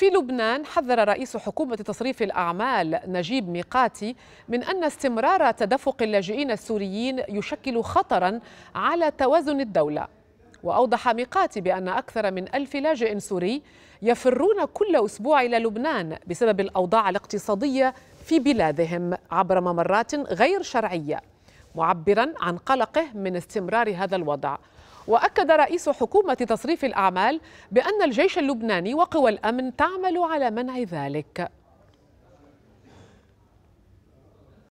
في لبنان حذر رئيس حكومة تصريف الأعمال نجيب ميقاتي من أن استمرار تدفق اللاجئين السوريين يشكل خطرا على توازن الدولة وأوضح ميقاتي بأن أكثر من ألف لاجئ سوري يفرون كل أسبوع إلى لبنان بسبب الأوضاع الاقتصادية في بلادهم عبر ممرات غير شرعية معبرا عن قلقه من استمرار هذا الوضع واكد رئيس حكومه تصريف الاعمال بان الجيش اللبناني وقوى الامن تعمل على منع ذلك